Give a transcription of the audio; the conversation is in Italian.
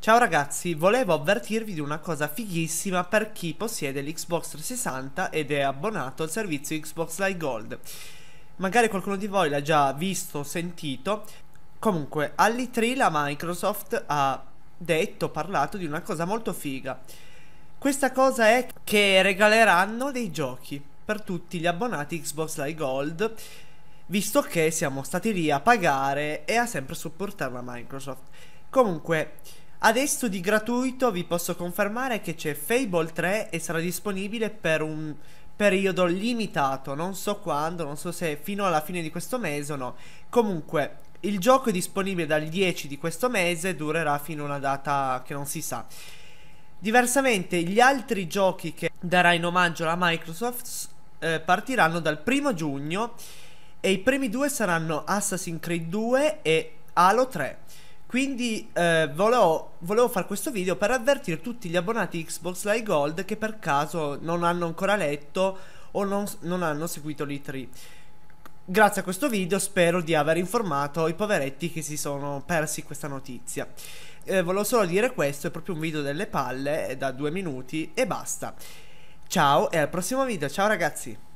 Ciao ragazzi, volevo avvertirvi di una cosa fighissima per chi possiede l'Xbox 360 ed è abbonato al servizio Xbox Live Gold. Magari qualcuno di voi l'ha già visto o sentito. Comunque, all'I3 la Microsoft ha detto, parlato di una cosa molto figa. Questa cosa è che regaleranno dei giochi per tutti gli abbonati Xbox Live Gold visto che siamo stati lì a pagare e a sempre supportare la Microsoft. Comunque, Adesso di gratuito vi posso confermare che c'è Fable 3 e sarà disponibile per un periodo limitato, non so quando, non so se fino alla fine di questo mese o no. Comunque, il gioco è disponibile dal 10 di questo mese, e durerà fino a una data che non si sa. Diversamente, gli altri giochi che darà in omaggio la Microsoft eh, partiranno dal 1 giugno e i primi due saranno Assassin's Creed 2 e Halo 3. Quindi eh, volevo, volevo fare questo video per avvertire tutti gli abbonati Xbox Live Gold che per caso non hanno ancora letto o non, non hanno seguito l'E3. Grazie a questo video spero di aver informato i poveretti che si sono persi questa notizia. Eh, volevo solo dire questo, è proprio un video delle palle, da due minuti e basta. Ciao e al prossimo video, ciao ragazzi!